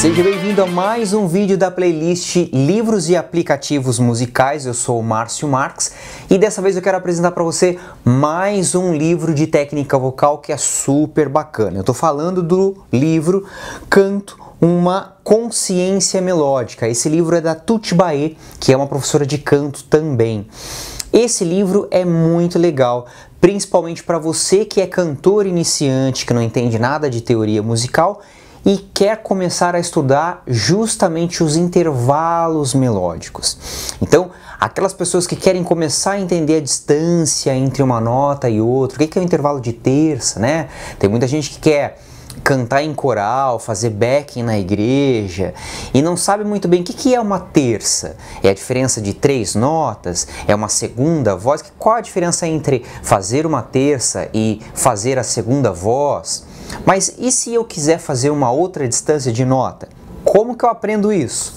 Seja bem-vindo a mais um vídeo da playlist Livros e Aplicativos Musicais. Eu sou o Márcio Marx e dessa vez eu quero apresentar para você mais um livro de técnica vocal que é super bacana. Eu estou falando do livro Canto uma consciência melódica. Esse livro é da Tutibaê, que é uma professora de canto também. Esse livro é muito legal, principalmente para você que é cantor iniciante, que não entende nada de teoria musical e quer começar a estudar justamente os intervalos melódicos. Então, aquelas pessoas que querem começar a entender a distância entre uma nota e outra, o que é o intervalo de terça, né? Tem muita gente que quer cantar em coral, fazer backing na igreja e não sabe muito bem o que, que é uma terça. É a diferença de três notas? É uma segunda voz? Qual a diferença entre fazer uma terça e fazer a segunda voz? Mas e se eu quiser fazer uma outra distância de nota? Como que eu aprendo isso?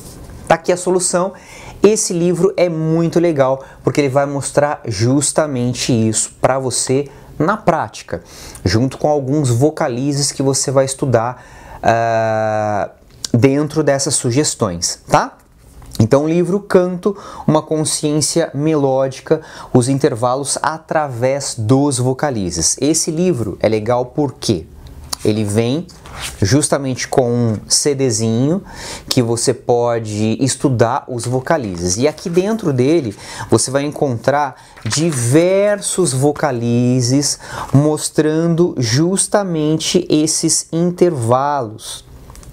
Tá aqui a solução. Esse livro é muito legal porque ele vai mostrar justamente isso para você na prática, junto com alguns vocalizes que você vai estudar uh, dentro dessas sugestões, tá? Então, o livro Canto, uma consciência melódica, os intervalos através dos vocalizes. Esse livro é legal por quê? Ele vem justamente com um CDzinho que você pode estudar os vocalizes. E aqui dentro dele você vai encontrar diversos vocalizes mostrando justamente esses intervalos,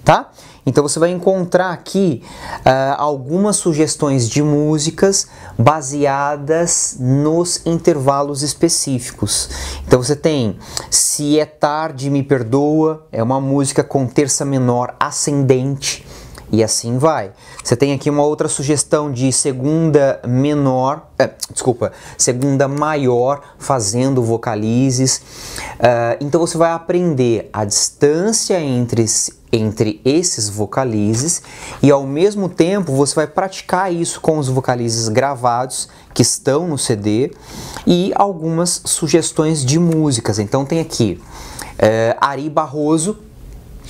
tá? Então você vai encontrar aqui uh, algumas sugestões de músicas baseadas nos intervalos específicos. Então você tem Se é Tarde Me Perdoa, é uma música com terça menor ascendente. E assim vai. Você tem aqui uma outra sugestão de segunda menor, eh, desculpa, segunda maior fazendo vocalizes. Uh, então você vai aprender a distância entre, entre esses vocalizes e ao mesmo tempo você vai praticar isso com os vocalizes gravados que estão no CD e algumas sugestões de músicas. Então tem aqui uh, Ari Barroso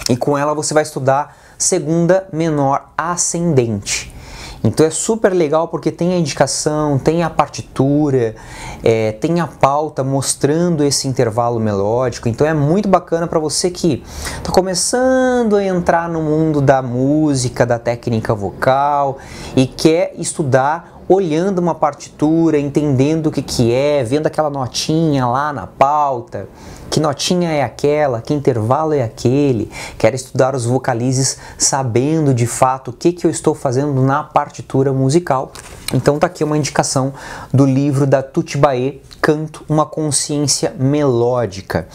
e com ela você vai estudar segunda menor ascendente. Então é super legal porque tem a indicação, tem a partitura, é, tem a pauta mostrando esse intervalo melódico. Então é muito bacana para você que está começando a entrar no mundo da música, da técnica vocal e quer estudar olhando uma partitura, entendendo o que, que é, vendo aquela notinha lá na pauta, que notinha é aquela, que intervalo é aquele, quero estudar os vocalizes sabendo de fato o que, que eu estou fazendo na partitura musical então tá aqui uma indicação do livro da Tutibae, Canto, uma consciência melódica.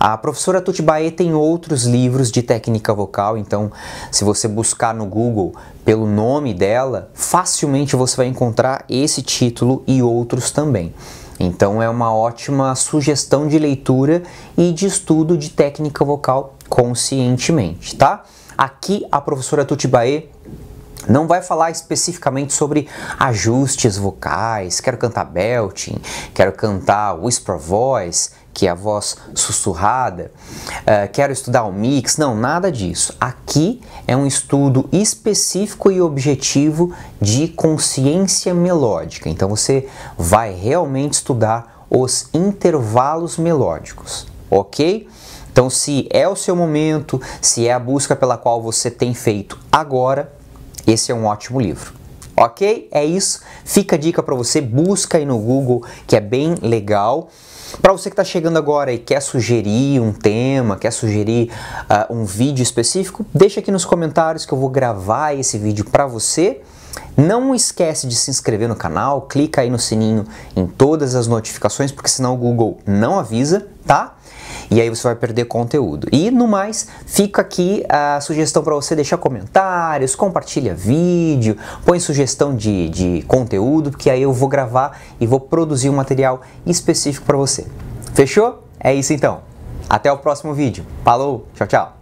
A professora Tutibae tem outros livros de técnica vocal, então se você buscar no Google pelo nome dela, facilmente você vai encontrar esse título e outros também. Então é uma ótima sugestão de leitura e de estudo de técnica vocal conscientemente, tá? Aqui a professora Tutibae não vai falar especificamente sobre ajustes vocais, quero cantar belting, quero cantar whisper voice, que é a voz sussurrada, uh, quero estudar o mix, não, nada disso. Aqui é um estudo específico e objetivo de consciência melódica. Então você vai realmente estudar os intervalos melódicos, ok? Então, se é o seu momento, se é a busca pela qual você tem feito agora, esse é um ótimo livro. Ok? É isso. Fica a dica para você, busca aí no Google, que é bem legal. Para você que está chegando agora e quer sugerir um tema, quer sugerir uh, um vídeo específico, deixa aqui nos comentários que eu vou gravar esse vídeo para você. Não esquece de se inscrever no canal, clica aí no sininho em todas as notificações, porque senão o Google não avisa, tá? e aí você vai perder conteúdo. E no mais, fica aqui a sugestão para você deixar comentários, compartilha vídeo, põe sugestão de, de conteúdo, porque aí eu vou gravar e vou produzir um material específico para você. Fechou? É isso então. Até o próximo vídeo. Falou, tchau, tchau.